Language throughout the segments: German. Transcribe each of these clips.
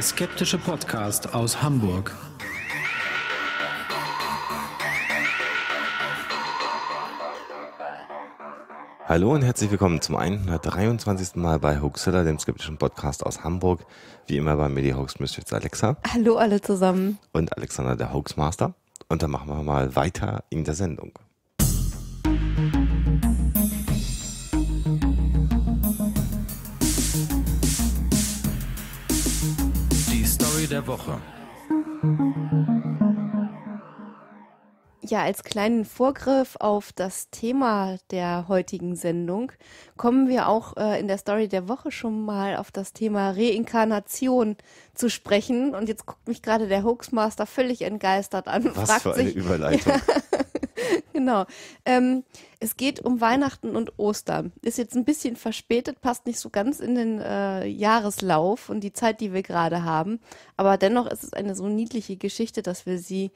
Der skeptische Podcast aus Hamburg. Hallo und herzlich willkommen zum 123. Mal bei Hoaxilla, dem skeptischen Podcast aus Hamburg. Wie immer bei mir die Hoax Mistress Alexa. Hallo alle zusammen. Und Alexander, der Hoaxmaster. Und dann machen wir mal weiter in der Sendung. der Woche. Ja, als kleinen Vorgriff auf das Thema der heutigen Sendung kommen wir auch äh, in der Story der Woche schon mal auf das Thema Reinkarnation zu sprechen. Und jetzt guckt mich gerade der Hoaxmaster völlig entgeistert an. Was fragt für eine sich, Überleitung. genau. Ähm, es geht um Weihnachten und Ostern. Ist jetzt ein bisschen verspätet, passt nicht so ganz in den äh, Jahreslauf und die Zeit, die wir gerade haben. Aber dennoch ist es eine so niedliche Geschichte, dass wir sie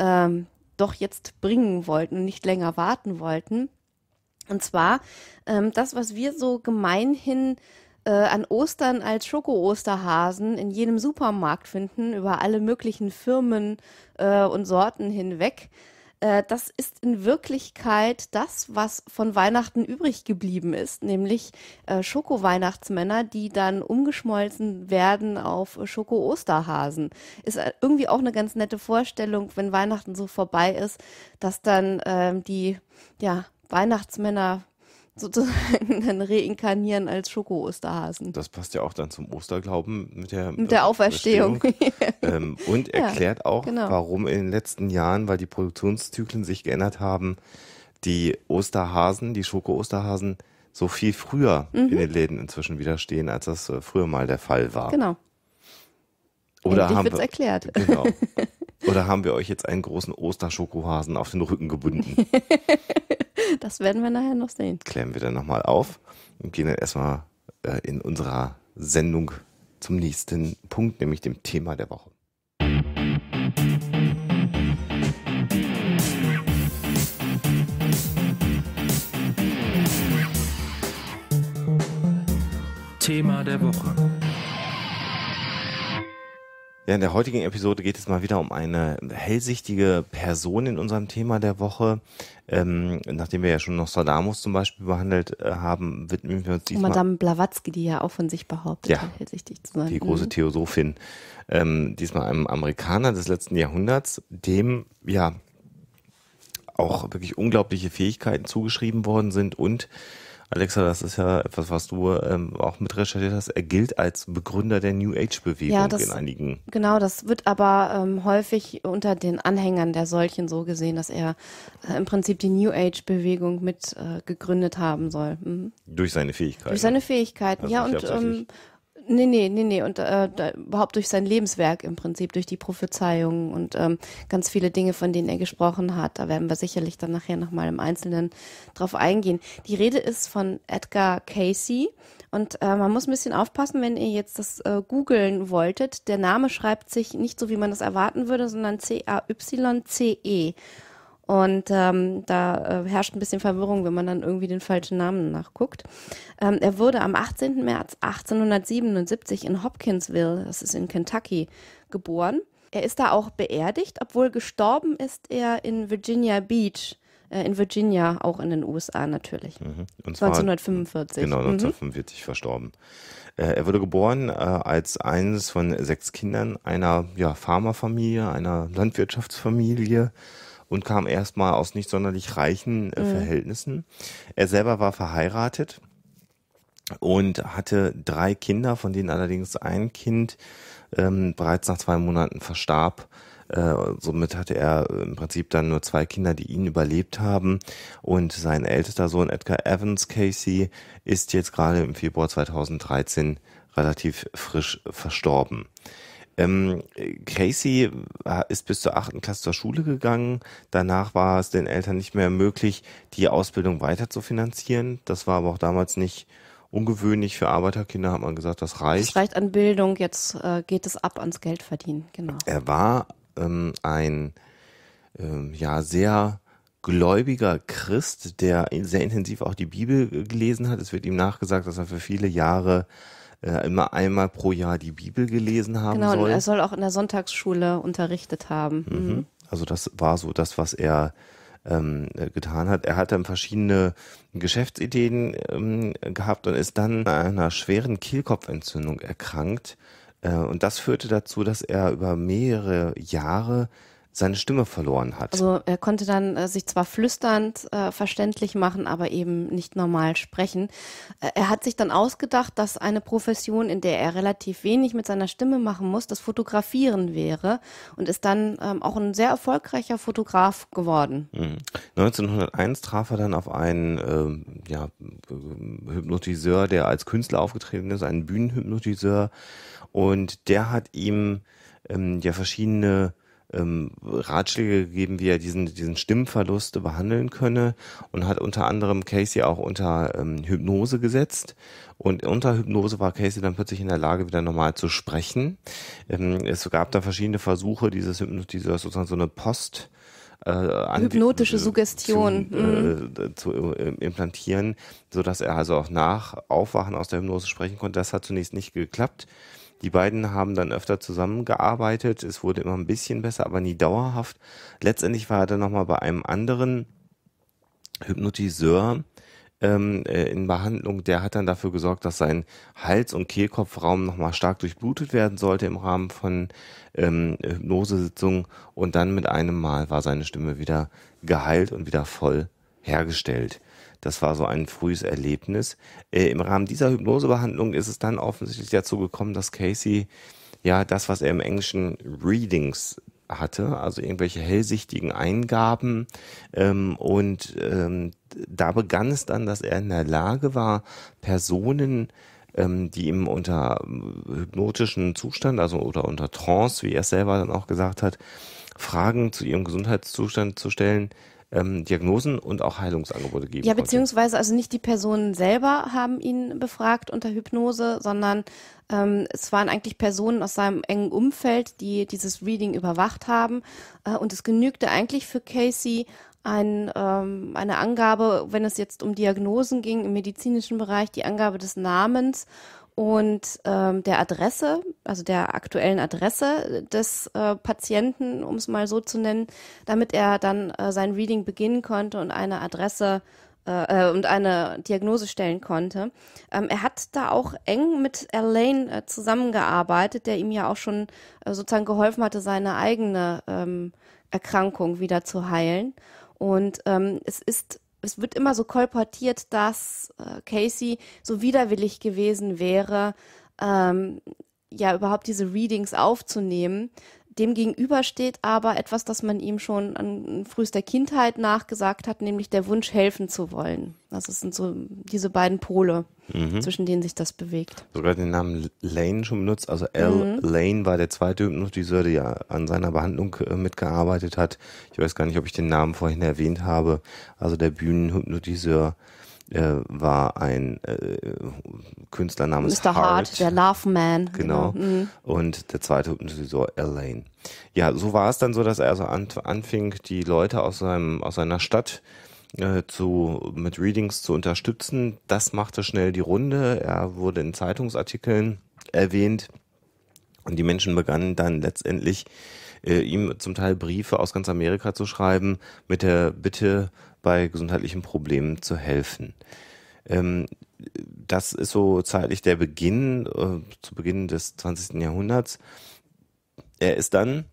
ähm, doch jetzt bringen wollten und nicht länger warten wollten. Und zwar ähm, das, was wir so gemeinhin äh, an Ostern als Schoko-Osterhasen in jedem Supermarkt finden, über alle möglichen Firmen äh, und Sorten hinweg äh, das ist in Wirklichkeit das, was von Weihnachten übrig geblieben ist, nämlich äh, Schoko-Weihnachtsmänner, die dann umgeschmolzen werden auf Schoko-Osterhasen. Ist äh, irgendwie auch eine ganz nette Vorstellung, wenn Weihnachten so vorbei ist, dass dann äh, die ja, Weihnachtsmänner sozusagen dann reinkarnieren als Schoko-Osterhasen. Das passt ja auch dann zum Osterglauben mit der, mit der äh, Auferstehung. ähm, und erklärt ja, auch, genau. warum in den letzten Jahren, weil die Produktionszyklen sich geändert haben, die Osterhasen, die Schoko-Osterhasen, so viel früher mhm. in den Läden inzwischen wieder stehen, als das äh, früher mal der Fall war. Genau. Oder haben wird's wir, erklärt. Genau. Oder haben wir euch jetzt einen großen Osterschokohasen auf den Rücken gebunden? Das werden wir nachher noch sehen. Klären wir dann nochmal auf und gehen dann erstmal äh, in unserer Sendung zum nächsten Punkt, nämlich dem Thema der Woche. Thema der Woche. Ja, in der heutigen Episode geht es mal wieder um eine hellsichtige Person in unserem Thema der Woche. Ähm, nachdem wir ja schon Nostradamus zum Beispiel behandelt äh, haben, widmen wir uns diesmal... Und Madame Blavatsky, die ja auch von sich behauptet, ja, hellsichtig zu sein. Die große mhm. Theosophin. Ähm, diesmal einem Amerikaner des letzten Jahrhunderts, dem ja auch wirklich unglaubliche Fähigkeiten zugeschrieben worden sind und Alexa, das ist ja etwas, was du ähm, auch mit recherchiert hast. Er gilt als Begründer der New Age-Bewegung ja, in einigen. Genau, das wird aber ähm, häufig unter den Anhängern der solchen so gesehen, dass er äh, im Prinzip die New Age-Bewegung mit äh, gegründet haben soll. Mhm. Durch seine Fähigkeiten. Durch seine Fähigkeiten, also ja. Und ähm, Nee, nee, nee, nee. Und äh, da, überhaupt durch sein Lebenswerk im Prinzip, durch die Prophezeiungen und ähm, ganz viele Dinge, von denen er gesprochen hat. Da werden wir sicherlich dann nachher nochmal im Einzelnen drauf eingehen. Die Rede ist von Edgar Casey. Und äh, man muss ein bisschen aufpassen, wenn ihr jetzt das äh, googeln wolltet. Der Name schreibt sich nicht so, wie man das erwarten würde, sondern C-A-Y-C-E. Und ähm, da äh, herrscht ein bisschen Verwirrung, wenn man dann irgendwie den falschen Namen nachguckt. Ähm, er wurde am 18. März 1877 in Hopkinsville, das ist in Kentucky, geboren. Er ist da auch beerdigt, obwohl gestorben ist er in Virginia Beach, äh, in Virginia, auch in den USA natürlich. Mhm. Und zwar, 1945. Genau, 1945 mhm. verstorben. Äh, er wurde geboren äh, als eines von sechs Kindern einer ja, Farmerfamilie, einer Landwirtschaftsfamilie und kam erstmal aus nicht sonderlich reichen äh, mhm. Verhältnissen. Er selber war verheiratet und hatte drei Kinder, von denen allerdings ein Kind ähm, bereits nach zwei Monaten verstarb. Äh, somit hatte er im Prinzip dann nur zwei Kinder, die ihn überlebt haben. Und sein ältester Sohn Edgar Evans Casey ist jetzt gerade im Februar 2013 relativ frisch verstorben. Ähm, Casey äh, ist bis zur achten Klasse zur Schule gegangen. Danach war es den Eltern nicht mehr möglich, die Ausbildung weiter zu finanzieren. Das war aber auch damals nicht ungewöhnlich für Arbeiterkinder, hat man gesagt, das reicht. Es reicht an Bildung, jetzt äh, geht es ab ans Geldverdienen, genau. Er war ähm, ein ähm, ja sehr gläubiger Christ, der sehr intensiv auch die Bibel äh, gelesen hat. Es wird ihm nachgesagt, dass er für viele Jahre äh, immer einmal pro Jahr die Bibel gelesen haben genau, soll. Genau, er soll auch in der Sonntagsschule unterrichtet haben. Mhm. mhm. Also das war so das, was er ähm, äh, getan hat. Er hat dann verschiedene Geschäftsideen ähm, gehabt und ist dann an einer schweren Kehlkopfentzündung erkrankt. Äh, und das führte dazu, dass er über mehrere Jahre seine Stimme verloren hat. Also er konnte dann äh, sich zwar flüsternd äh, verständlich machen, aber eben nicht normal sprechen. Äh, er hat sich dann ausgedacht, dass eine Profession, in der er relativ wenig mit seiner Stimme machen muss, das Fotografieren wäre und ist dann ähm, auch ein sehr erfolgreicher Fotograf geworden. Mhm. 1901 traf er dann auf einen ähm, ja, Hypnotiseur, der als Künstler aufgetreten ist, einen Bühnenhypnotiseur und der hat ihm ähm, ja verschiedene ähm, Ratschläge gegeben, wie er diesen, diesen Stimmverlust behandeln könne und hat unter anderem Casey auch unter ähm, Hypnose gesetzt. Und unter Hypnose war Casey dann plötzlich in der Lage, wieder normal zu sprechen. Ähm, es gab da verschiedene Versuche, dieses Hypnose, dieses sozusagen so eine Post- äh, hypnotische Suggestion zu, äh, mhm. zu äh, implantieren, so dass er also auch nach Aufwachen aus der Hypnose sprechen konnte. Das hat zunächst nicht geklappt. Die beiden haben dann öfter zusammengearbeitet. Es wurde immer ein bisschen besser, aber nie dauerhaft. Letztendlich war er dann nochmal bei einem anderen Hypnotiseur ähm, äh, in Behandlung. Der hat dann dafür gesorgt, dass sein Hals- und Kehlkopfraum nochmal stark durchblutet werden sollte im Rahmen von ähm, Hypnosesitzungen. Und dann mit einem Mal war seine Stimme wieder geheilt und wieder voll hergestellt. Das war so ein frühes Erlebnis. Äh, Im Rahmen dieser Hypnosebehandlung ist es dann offensichtlich dazu gekommen, dass Casey ja das, was er im Englischen Readings hatte, also irgendwelche hellsichtigen Eingaben. Ähm, und ähm, da begann es dann, dass er in der Lage war, Personen, ähm, die ihm unter ähm, hypnotischen Zustand, also oder unter Trance, wie er es selber dann auch gesagt hat, Fragen zu ihrem Gesundheitszustand zu stellen, ähm, Diagnosen und auch Heilungsangebote geben. Ja, beziehungsweise konnte. also nicht die Personen selber haben ihn befragt unter Hypnose, sondern ähm, es waren eigentlich Personen aus seinem engen Umfeld, die dieses Reading überwacht haben. Äh, und es genügte eigentlich für Casey ein, ähm, eine Angabe, wenn es jetzt um Diagnosen ging im medizinischen Bereich, die Angabe des Namens und ähm, der Adresse, also der aktuellen Adresse des äh, Patienten, um es mal so zu nennen, damit er dann äh, sein Reading beginnen konnte und eine Adresse äh, äh, und eine Diagnose stellen konnte. Ähm, er hat da auch eng mit Elaine äh, zusammengearbeitet, der ihm ja auch schon äh, sozusagen geholfen hatte, seine eigene ähm, Erkrankung wieder zu heilen. Und ähm, es ist es wird immer so kolportiert, dass äh, Casey so widerwillig gewesen wäre, ähm, ja überhaupt diese Readings aufzunehmen. Dem gegenüber steht aber etwas, das man ihm schon an frühester Kindheit nachgesagt hat, nämlich der Wunsch, helfen zu wollen. Also es sind so diese beiden Pole, mhm. zwischen denen sich das bewegt. Sogar den Namen Lane schon benutzt. Also L. Mhm. Lane war der zweite Hypnotiseur, der ja an seiner Behandlung äh, mitgearbeitet hat. Ich weiß gar nicht, ob ich den Namen vorhin erwähnt habe. Also der Bühnenhypnotiseur, äh, war ein äh, Künstler namens Mr. Hart, der Love Man. Genau. genau. Mhm. Und der zweite Hypnotiseur Elaine. Ja, so war es dann so, dass er also anfing, die Leute aus, seinem, aus seiner Stadt äh, zu, mit Readings zu unterstützen. Das machte schnell die Runde. Er wurde in Zeitungsartikeln erwähnt. Und die Menschen begannen dann letztendlich äh, ihm zum Teil Briefe aus ganz Amerika zu schreiben mit der Bitte, bei gesundheitlichen Problemen zu helfen. Ähm, das ist so zeitlich der Beginn, äh, zu Beginn des 20. Jahrhunderts. Er ist dann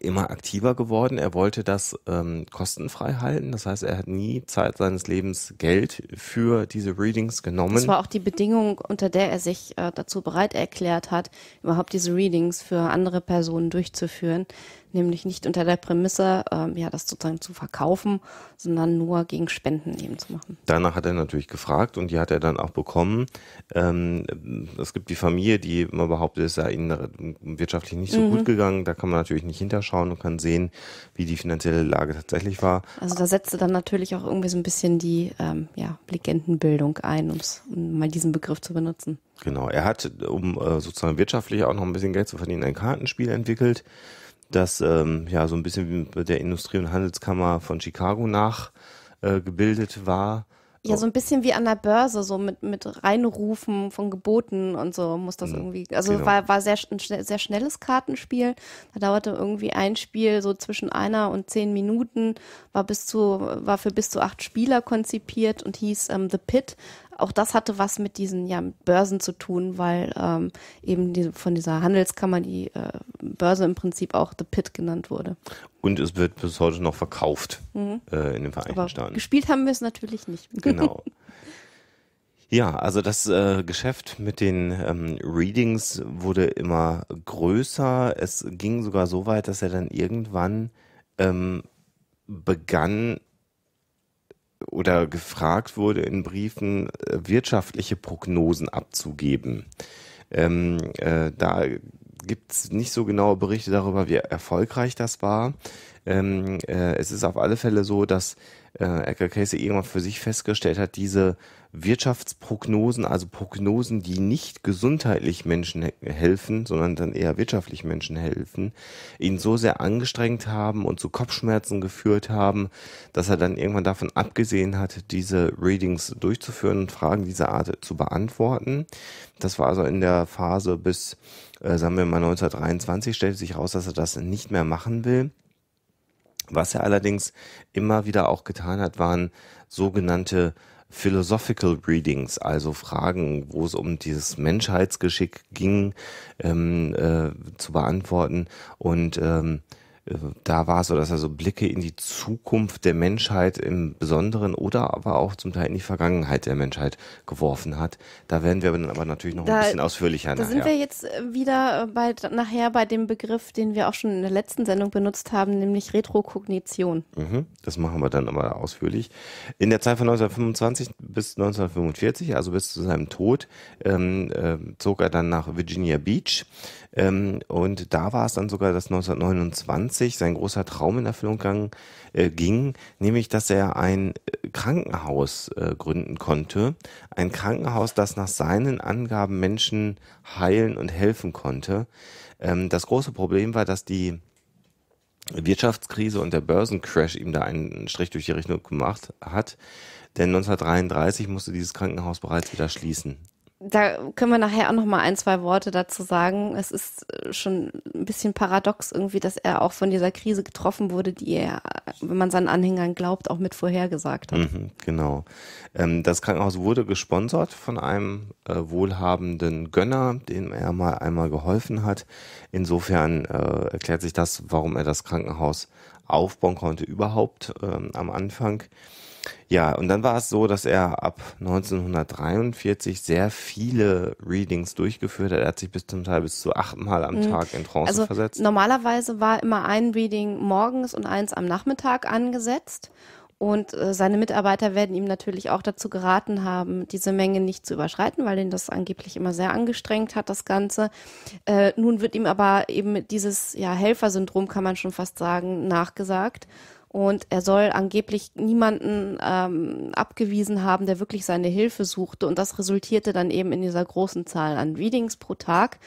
immer aktiver geworden. Er wollte das ähm, kostenfrei halten. Das heißt, er hat nie Zeit seines Lebens Geld für diese Readings genommen. Das war auch die Bedingung, unter der er sich äh, dazu bereit erklärt hat, überhaupt diese Readings für andere Personen durchzuführen nämlich nicht unter der Prämisse, ähm, ja, das sozusagen zu verkaufen, sondern nur gegen Spenden eben zu machen. Danach hat er natürlich gefragt und die hat er dann auch bekommen. Ähm, es gibt die Familie, die immer behauptet, es sei ihnen wirtschaftlich nicht so mhm. gut gegangen. Da kann man natürlich nicht hinterschauen und kann sehen, wie die finanzielle Lage tatsächlich war. Also da setzte dann natürlich auch irgendwie so ein bisschen die ähm, ja, Legendenbildung ein, um mal diesen Begriff zu benutzen. Genau, er hat, um äh, sozusagen wirtschaftlich auch noch ein bisschen Geld zu verdienen, ein Kartenspiel entwickelt das ähm, ja so ein bisschen wie der Industrie- und Handelskammer von Chicago nachgebildet äh, war. Ja, so ein bisschen wie an der Börse, so mit, mit Reinrufen von Geboten und so muss das mhm, irgendwie. Also genau. war, war sehr, ein sehr schnelles Kartenspiel. Da dauerte irgendwie ein Spiel so zwischen einer und zehn Minuten, war bis zu, war für bis zu acht Spieler konzipiert und hieß ähm, The Pit auch das hatte was mit diesen ja, mit Börsen zu tun, weil ähm, eben die, von dieser Handelskammer die äh, Börse im Prinzip auch The Pit genannt wurde. Und es wird bis heute noch verkauft mhm. äh, in den Vereinigten Aber Staaten. Gespielt haben wir es natürlich nicht. Genau. Ja, also das äh, Geschäft mit den ähm, Readings wurde immer größer. Es ging sogar so weit, dass er dann irgendwann ähm, begann, oder gefragt wurde in Briefen, äh, wirtschaftliche Prognosen abzugeben. Ähm, äh, da gibt es nicht so genaue Berichte darüber, wie erfolgreich das war. Ähm, äh, es ist auf alle Fälle so, dass äh, Edgar Casey irgendwann für sich festgestellt hat, diese Wirtschaftsprognosen, also Prognosen, die nicht gesundheitlich Menschen helfen, sondern dann eher wirtschaftlich Menschen helfen, ihn so sehr angestrengt haben und zu Kopfschmerzen geführt haben, dass er dann irgendwann davon abgesehen hat, diese Readings durchzuführen und Fragen dieser Art zu beantworten. Das war also in der Phase bis, äh, sagen wir mal 1923, stellte sich raus, dass er das nicht mehr machen will. Was er allerdings immer wieder auch getan hat, waren sogenannte Philosophical Readings, also Fragen, wo es um dieses Menschheitsgeschick ging, ähm, äh, zu beantworten. Und ähm, da war es so, dass er so Blicke in die Zukunft der Menschheit im Besonderen oder aber auch zum Teil in die Vergangenheit der Menschheit geworfen hat. Da werden wir aber natürlich noch da, ein bisschen ausführlicher. Da nachher. sind wir jetzt äh, wieder äh, bald nachher bei dem Begriff, den wir auch schon in der letzten Sendung benutzt haben, nämlich Retrokognition. Mhm, das machen wir dann aber ausführlich. In der Zeit von 1925 bis 1945, also bis zu seinem Tod, ähm, äh, zog er dann nach Virginia Beach ähm, und da war es dann sogar, dass 1929 sein großer Traum in Erfüllung gang, äh, ging, nämlich, dass er ein äh, Krankenhaus äh, gründen konnte. Ein Krankenhaus, das nach seinen Angaben Menschen heilen und helfen konnte. Ähm, das große Problem war, dass die Wirtschaftskrise und der Börsencrash ihm da einen Strich durch die Rechnung gemacht hat. Denn 1933 musste dieses Krankenhaus bereits wieder schließen da können wir nachher auch noch mal ein, zwei Worte dazu sagen. Es ist äh, schon ein bisschen paradox irgendwie, dass er auch von dieser Krise getroffen wurde, die er, wenn man seinen Anhängern glaubt, auch mit vorhergesagt hat. Mhm, genau. Ähm, das Krankenhaus wurde gesponsert von einem äh, wohlhabenden Gönner, dem er mal einmal geholfen hat. Insofern äh, erklärt sich das, warum er das Krankenhaus aufbauen konnte überhaupt ähm, am Anfang. Ja, und dann war es so, dass er ab 1943 sehr viele Readings durchgeführt hat. Er hat sich bis zum Teil bis zu achtmal am mhm. Tag in Trance also versetzt. Normalerweise war immer ein Reading morgens und eins am Nachmittag angesetzt. Und äh, seine Mitarbeiter werden ihm natürlich auch dazu geraten haben, diese Menge nicht zu überschreiten, weil ihn das angeblich immer sehr angestrengt hat, das Ganze. Äh, nun wird ihm aber eben dieses ja, Helfersyndrom, kann man schon fast sagen, nachgesagt. Und er soll angeblich niemanden ähm, abgewiesen haben, der wirklich seine Hilfe suchte. Und das resultierte dann eben in dieser großen Zahl an Readings pro Tag.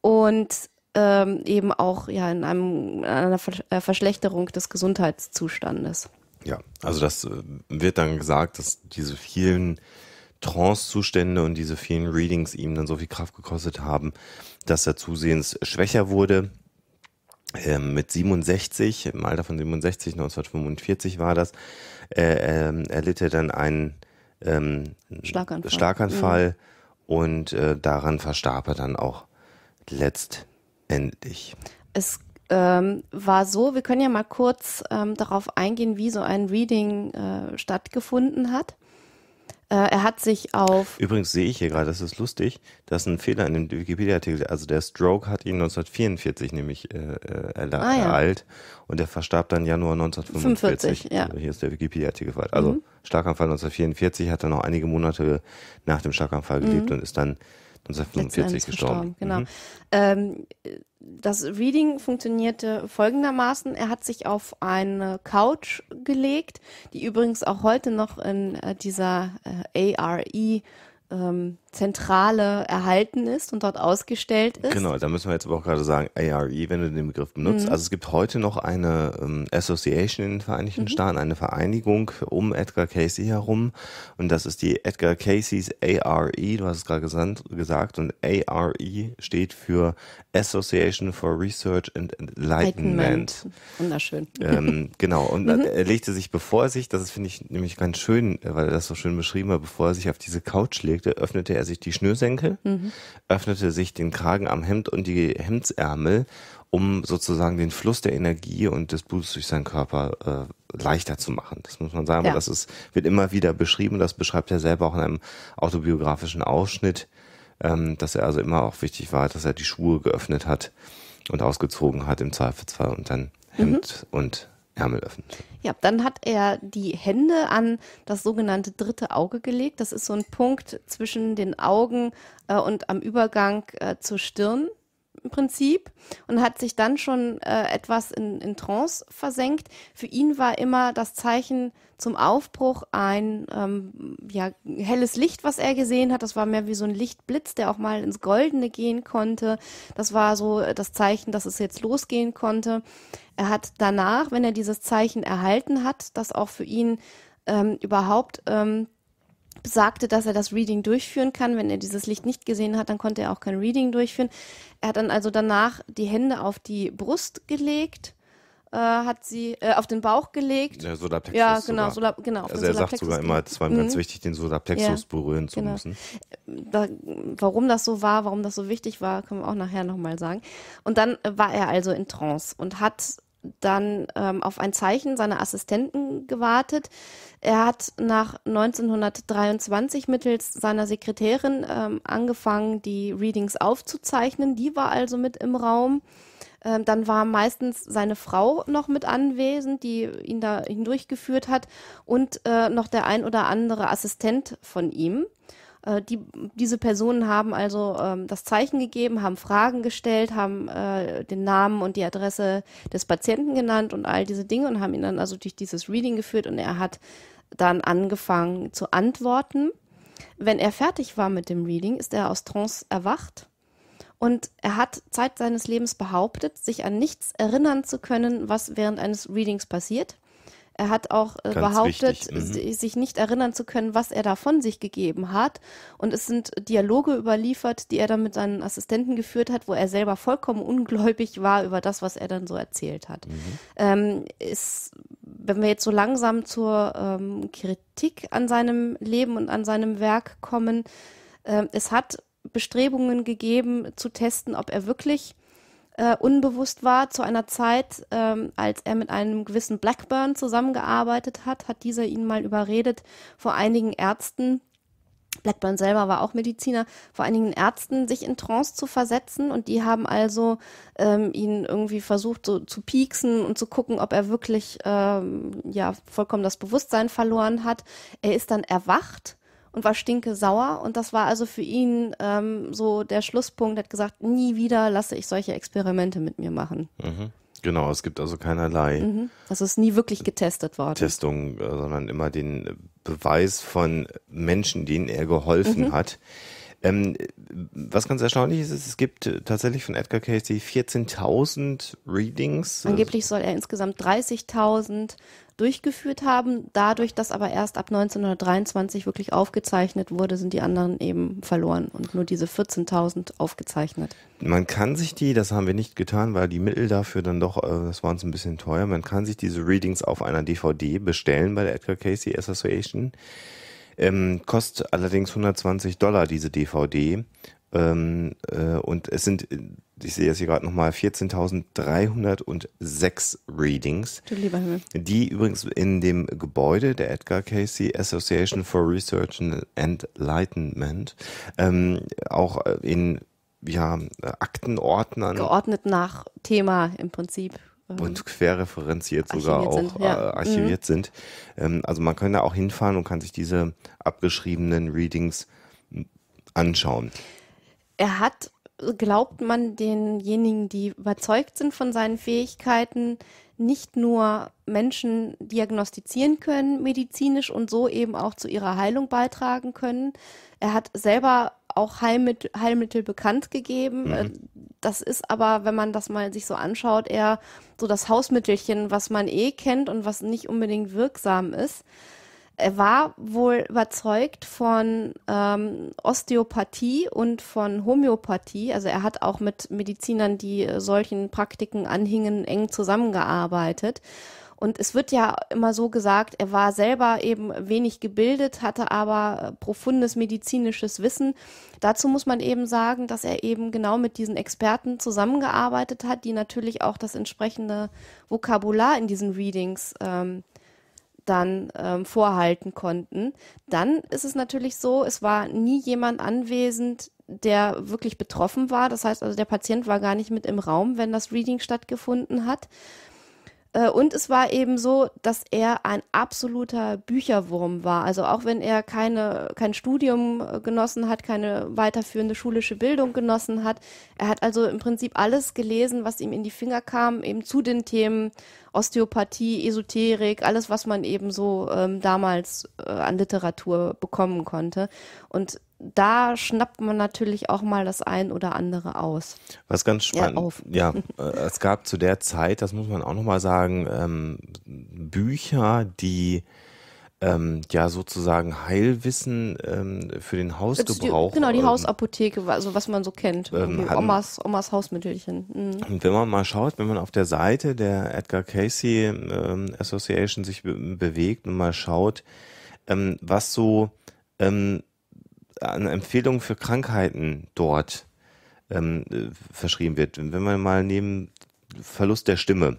Und ähm, eben auch ja, in einem, einer äh, Verschlechterung des Gesundheitszustandes. Ja, also das äh, wird dann gesagt, dass diese vielen Trance-Zustände und diese vielen Readings ihm dann so viel Kraft gekostet haben, dass er zusehends schwächer wurde ähm, mit 67, im Alter von 67, 1945 war das, äh, äh, erlitt er dann einen ähm, Schlaganfall, Schlaganfall mhm. und äh, daran verstarb er dann auch letztendlich. Es ähm, war so, wir können ja mal kurz ähm, darauf eingehen, wie so ein Reading äh, stattgefunden hat. Äh, er hat sich auf. Übrigens sehe ich hier gerade, das ist lustig, dass ein Fehler in dem Wikipedia-Artikel, also der Stroke hat ihn 1944 nämlich äh, äh er, ah, ja. ereilt und er verstarb dann Januar 1945. 45, ja. Also hier ist der Wikipedia-Artikel. Also mhm. Schlaganfall 1944 hat er noch einige Monate nach dem Schlaganfall gelebt mhm. und ist dann 1945 gestorben. gestorben. Genau. Mhm. Ähm, das Reading funktionierte folgendermaßen. Er hat sich auf eine Couch gelegt, die übrigens auch heute noch in äh, dieser äh, ARE ähm, Zentrale erhalten ist und dort ausgestellt ist. Genau, da müssen wir jetzt aber auch gerade sagen, ARE, wenn du den Begriff benutzt. Mhm. Also es gibt heute noch eine ähm, Association in den Vereinigten mhm. Staaten, eine Vereinigung um Edgar Casey herum und das ist die Edgar Casey's ARE, du hast es gerade gesagt und ARE steht für Association for Research and Enlightenment. Enlightenment. Wunderschön. Ähm, genau, und mhm. er legte sich, bevor er sich, das finde ich nämlich ganz schön, weil er das so schön beschrieben hat, bevor er sich auf diese Couch legte, öffnete er er sich die Schnürsenkel, mhm. öffnete sich den Kragen am Hemd und die Hemdsärmel, um sozusagen den Fluss der Energie und des Blutes durch seinen Körper äh, leichter zu machen. Das muss man sagen, ja. das ist, wird immer wieder beschrieben. Das beschreibt er selber auch in einem autobiografischen Ausschnitt, ähm, dass er also immer auch wichtig war, dass er die Schuhe geöffnet hat und ausgezogen hat im Zweifelsfall und dann mhm. Hemd mhm. und Ärmel öffnet. Ja, dann hat er die Hände an das sogenannte dritte Auge gelegt. Das ist so ein Punkt zwischen den Augen äh, und am Übergang äh, zur Stirn im Prinzip und hat sich dann schon äh, etwas in, in Trance versenkt. Für ihn war immer das Zeichen zum Aufbruch ein ähm, ja, helles Licht, was er gesehen hat. Das war mehr wie so ein Lichtblitz, der auch mal ins Goldene gehen konnte. Das war so äh, das Zeichen, dass es jetzt losgehen konnte. Er hat danach, wenn er dieses Zeichen erhalten hat, das auch für ihn ähm, überhaupt ähm, sagte, dass er das Reading durchführen kann. Wenn er dieses Licht nicht gesehen hat, dann konnte er auch kein Reading durchführen. Er hat dann also danach die Hände auf die Brust gelegt, äh, hat sie äh, auf den Bauch gelegt. Der Solarplexus. Ja, genau. Sogar, Solar, genau also er sagt sogar immer, es war ihm ganz mhm. wichtig, den Solarplexus ja, berühren zu genau. müssen. Da, warum das so war, warum das so wichtig war, können wir auch nachher nochmal sagen. Und dann war er also in Trance und hat dann ähm, auf ein Zeichen seiner Assistenten gewartet. Er hat nach 1923 mittels seiner Sekretärin ähm, angefangen, die Readings aufzuzeichnen. Die war also mit im Raum. Ähm, dann war meistens seine Frau noch mit anwesend, die ihn da hindurchgeführt hat und äh, noch der ein oder andere Assistent von ihm. Äh, die, diese Personen haben also ähm, das Zeichen gegeben, haben Fragen gestellt, haben äh, den Namen und die Adresse des Patienten genannt und all diese Dinge und haben ihn dann also durch dieses Reading geführt und er hat dann angefangen zu antworten. Wenn er fertig war mit dem Reading, ist er aus Trance erwacht und er hat Zeit seines Lebens behauptet, sich an nichts erinnern zu können, was während eines Readings passiert. Er hat auch äh, behauptet, mhm. sich nicht erinnern zu können, was er da von sich gegeben hat. Und es sind Dialoge überliefert, die er dann mit seinen Assistenten geführt hat, wo er selber vollkommen ungläubig war über das, was er dann so erzählt hat. Mhm. Ähm, ist, wenn wir jetzt so langsam zur ähm, Kritik an seinem Leben und an seinem Werk kommen, äh, es hat Bestrebungen gegeben zu testen, ob er wirklich äh, unbewusst war, zu einer Zeit, ähm, als er mit einem gewissen Blackburn zusammengearbeitet hat, hat dieser ihn mal überredet, vor einigen Ärzten, Blackburn selber war auch Mediziner, vor einigen Ärzten sich in Trance zu versetzen und die haben also ähm, ihn irgendwie versucht so, zu pieksen und zu gucken, ob er wirklich ähm, ja vollkommen das Bewusstsein verloren hat. Er ist dann erwacht und war stinke sauer. Und das war also für ihn ähm, so der Schlusspunkt. Er hat gesagt, nie wieder lasse ich solche Experimente mit mir machen. Mhm. Genau, es gibt also keinerlei. Mhm. Das ist nie wirklich getestet worden. Testung, äh, sondern immer den Beweis von Menschen, denen er geholfen mhm. hat. Ähm, was ganz erstaunlich ist, ist, es gibt äh, tatsächlich von Edgar Casey 14.000 Readings. Angeblich soll er insgesamt 30.000 durchgeführt haben. Dadurch, dass aber erst ab 1923 wirklich aufgezeichnet wurde, sind die anderen eben verloren und nur diese 14.000 aufgezeichnet. Man kann sich die, das haben wir nicht getan, weil die Mittel dafür dann doch, äh, das war uns ein bisschen teuer, man kann sich diese Readings auf einer DVD bestellen bei der Edgar Casey Association. Ähm, kostet allerdings 120 Dollar diese DVD. Ähm, äh, und es sind, äh, ich sehe jetzt hier gerade nochmal, 14.306 Readings. Du lieber Himmel. Die übrigens in dem Gebäude der Edgar Casey Association for Research and Enlightenment ähm, auch äh, in ja, Aktenordnern. Geordnet nach Thema im Prinzip und ähm, querreferenziert sogar auch sind, ja. äh, archiviert mhm. sind. Ähm, also man kann da auch hinfahren und kann sich diese abgeschriebenen Readings anschauen. Er hat, glaubt man, denjenigen, die überzeugt sind von seinen Fähigkeiten, nicht nur Menschen diagnostizieren können medizinisch und so eben auch zu ihrer Heilung beitragen können, er hat selber auch Heilmittel, Heilmittel bekannt gegeben. Mhm. Äh, das ist aber, wenn man das mal sich so anschaut, eher so das Hausmittelchen, was man eh kennt und was nicht unbedingt wirksam ist. Er war wohl überzeugt von ähm, Osteopathie und von Homöopathie. Also er hat auch mit Medizinern, die solchen Praktiken anhingen, eng zusammengearbeitet. Und es wird ja immer so gesagt, er war selber eben wenig gebildet, hatte aber profundes medizinisches Wissen. Dazu muss man eben sagen, dass er eben genau mit diesen Experten zusammengearbeitet hat, die natürlich auch das entsprechende Vokabular in diesen Readings ähm, dann ähm, vorhalten konnten. Dann ist es natürlich so, es war nie jemand anwesend, der wirklich betroffen war. Das heißt also, der Patient war gar nicht mit im Raum, wenn das Reading stattgefunden hat. Äh, und es war eben so, dass er ein absoluter Bücherwurm war. Also auch wenn er keine, kein Studium äh, genossen hat, keine weiterführende schulische Bildung genossen hat. Er hat also im Prinzip alles gelesen, was ihm in die Finger kam, eben zu den Themen Osteopathie, Esoterik, alles, was man eben so ähm, damals äh, an Literatur bekommen konnte. Und da schnappt man natürlich auch mal das ein oder andere aus. Was ganz spannend. Ja, ja äh, es gab zu der Zeit, das muss man auch nochmal sagen, ähm, Bücher, die ähm, ja sozusagen Heilwissen ähm, für den Hausgebrauch. Die, genau, die ähm, Hausapotheke, also was man so kennt. Ähm, Omas, Omas Hausmittelchen. Mhm. Und wenn man mal schaut, wenn man auf der Seite der Edgar Casey ähm, Association sich be bewegt und mal schaut, ähm, was so ähm, an Empfehlungen für Krankheiten dort ähm, äh, verschrieben wird. Wenn wir mal nehmen Verlust der Stimme,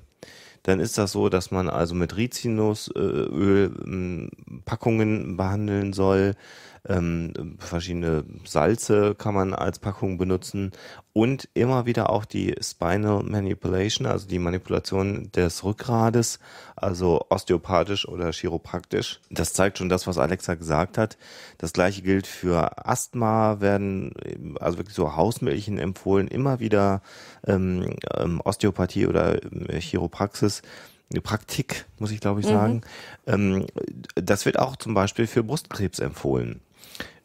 dann ist das so, dass man also mit Rizinusöl ähm, Packungen behandeln soll, ähm, verschiedene Salze kann man als Packung benutzen und immer wieder auch die Spinal Manipulation, also die Manipulation des Rückgrades, also osteopathisch oder chiropraktisch. Das zeigt schon das, was Alexa gesagt hat. Das gleiche gilt für Asthma, werden also wirklich so Hausmittelchen empfohlen, immer wieder ähm, ähm Osteopathie oder äh, Chiropraxis. Eine Praktik, muss ich glaube ich mhm. sagen. Mhm. das wird auch zum Beispiel für Brustkrebs empfohlen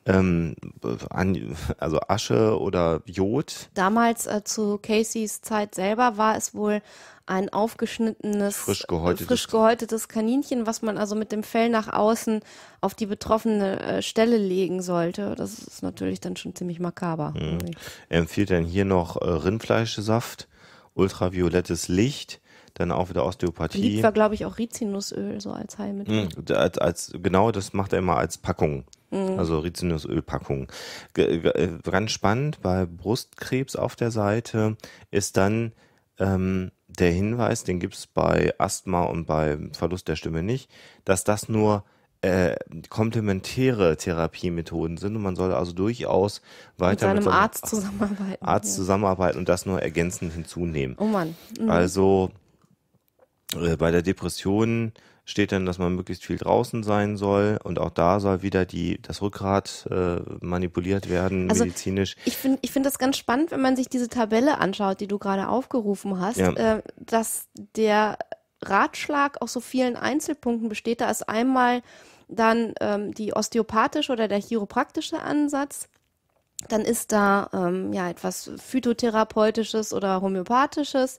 ähm, an, also Asche oder Jod. Damals äh, zu Caseys Zeit selber war es wohl ein aufgeschnittenes, frisch äh, gehäutetes. frisch gehäutetes, Kaninchen, was man also mit dem Fell nach außen auf die betroffene äh, Stelle legen sollte. Das ist natürlich dann schon ziemlich makaber. Mhm. Er empfiehlt dann hier noch äh, Rindfleischsaft, ultraviolettes Licht, dann auch wieder Osteopathie. Liegt war, glaube ich, auch Rizinusöl so als Heilmittel. Mhm, als, als, genau, das macht er immer als Packung. Mhm. Also Rizinusölpackungen. Äh, ganz spannend bei Brustkrebs auf der Seite ist dann ähm, der Hinweis, den gibt es bei Asthma und bei Verlust der Stimme nicht, dass das nur äh, komplementäre Therapiemethoden sind und man soll also durchaus weiter mit seinem, mit seinem Arzt zusammenarbeiten. Arzt ja. zusammenarbeiten und das nur ergänzend hinzunehmen. Oh Mann. Mhm. Also äh, bei der Depression steht dann, dass man möglichst viel draußen sein soll und auch da soll wieder die, das Rückgrat äh, manipuliert werden, also medizinisch. Ich finde ich find das ganz spannend, wenn man sich diese Tabelle anschaut, die du gerade aufgerufen hast, ja. äh, dass der Ratschlag aus so vielen Einzelpunkten besteht. Da ist einmal dann ähm, die osteopathische oder der chiropraktische Ansatz. Dann ist da ähm, ja etwas phytotherapeutisches oder homöopathisches.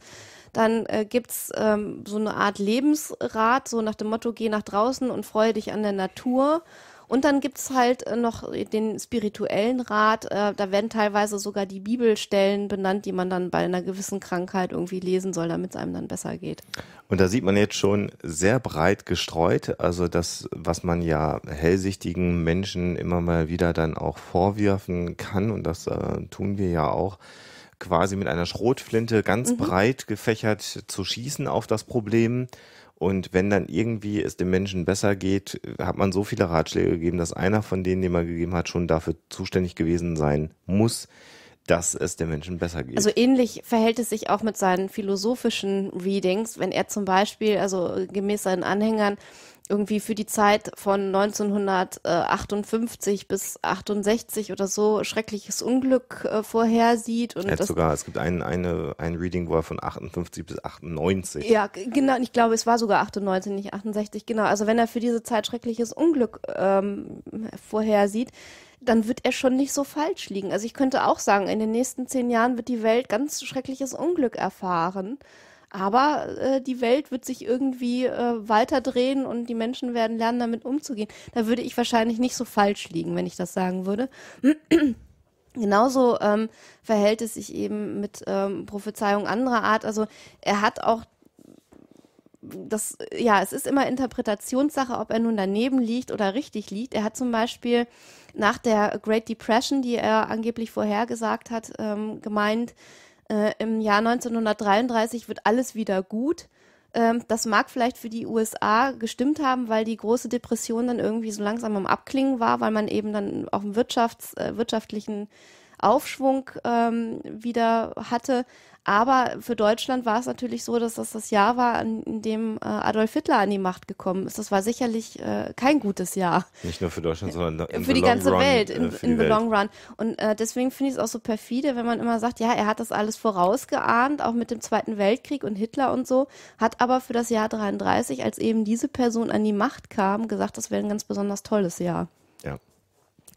Dann äh, gibt es ähm, so eine Art Lebensrat, so nach dem Motto, geh nach draußen und freue dich an der Natur. Und dann gibt es halt äh, noch den spirituellen Rat. Äh, da werden teilweise sogar die Bibelstellen benannt, die man dann bei einer gewissen Krankheit irgendwie lesen soll, damit es einem dann besser geht. Und da sieht man jetzt schon sehr breit gestreut, also das, was man ja hellsichtigen Menschen immer mal wieder dann auch vorwerfen kann, und das äh, tun wir ja auch quasi mit einer Schrotflinte ganz mhm. breit gefächert zu schießen auf das Problem. Und wenn dann irgendwie es dem Menschen besser geht, hat man so viele Ratschläge gegeben, dass einer von denen, den man gegeben hat, schon dafür zuständig gewesen sein muss, dass es den Menschen besser geht. Also ähnlich verhält es sich auch mit seinen philosophischen Readings, wenn er zum Beispiel, also gemäß seinen Anhängern, irgendwie für die Zeit von 1958 bis 68 oder so schreckliches Unglück äh, vorhersieht. Und er hat sogar, es gibt ein, eine, ein Reading, wo er von 58 bis 98. Ja, genau, ich glaube, es war sogar 98, nicht 68, genau. Also wenn er für diese Zeit schreckliches Unglück ähm, vorhersieht, dann wird er schon nicht so falsch liegen. Also ich könnte auch sagen, in den nächsten zehn Jahren wird die Welt ganz schreckliches Unglück erfahren. Aber äh, die Welt wird sich irgendwie äh, weiterdrehen und die Menschen werden lernen, damit umzugehen. Da würde ich wahrscheinlich nicht so falsch liegen, wenn ich das sagen würde. Genauso ähm, verhält es sich eben mit ähm, Prophezeiungen anderer Art. Also er hat auch das, ja, es ist immer Interpretationssache, ob er nun daneben liegt oder richtig liegt. Er hat zum Beispiel nach der Great Depression, die er angeblich vorhergesagt hat, ähm, gemeint, äh, im Jahr 1933 wird alles wieder gut. Ähm, das mag vielleicht für die USA gestimmt haben, weil die große Depression dann irgendwie so langsam am Abklingen war, weil man eben dann auch einen Wirtschafts-, äh, wirtschaftlichen Aufschwung ähm, wieder hatte. Aber für Deutschland war es natürlich so, dass das das Jahr war, in dem äh, Adolf Hitler an die Macht gekommen ist. Das war sicherlich äh, kein gutes Jahr. Nicht nur für Deutschland, sondern äh, für die ganze run, Welt, in, äh, in the Welt. long run. Und äh, deswegen finde ich es auch so perfide, wenn man immer sagt, ja, er hat das alles vorausgeahnt, auch mit dem Zweiten Weltkrieg und Hitler und so, hat aber für das Jahr 33, als eben diese Person an die Macht kam, gesagt, das wäre ein ganz besonders tolles Jahr.